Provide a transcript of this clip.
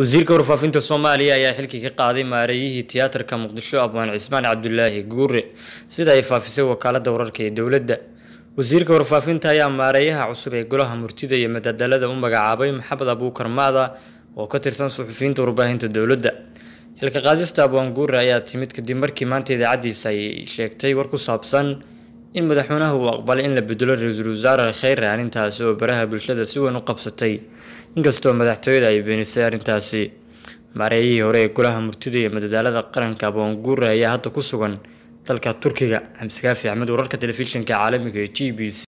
wasiirka warfaafinta soomaaliya ayaa xilkii ka qaaday maareeyihii tiyaatarka muqdisho abwaan cismaan cabdulaahi guure sida ay faafisay wakaaladda wararka ee dowladda wasiirka warfaafinta ayaa maareeyaha cusub ee golaha murtida iyo madadalada u magacaabay maxamed abuukar maada oo ka tirsan suxufiyiinta warbaahinta dowladda xilka qaadista abwaan guure ayaa timid kadib markii maanta idaacaddiisa ay sheegtay war ku saabsan in madaxweynaha uu aqbalay in la bedelo ra-iisul wasaare khayre arrintaasi oo baraha bulshada si weyn u qabsatay inkastoo madaxtooyada ay beenisay arrintaasi maareeyihii hore ee golaha murtida iyo madadaalada qaranka aboonguura ayaa hadda ku sugan dalka turkiga cabdikaafi axmed wararka telefishinka caalamiga ee g b c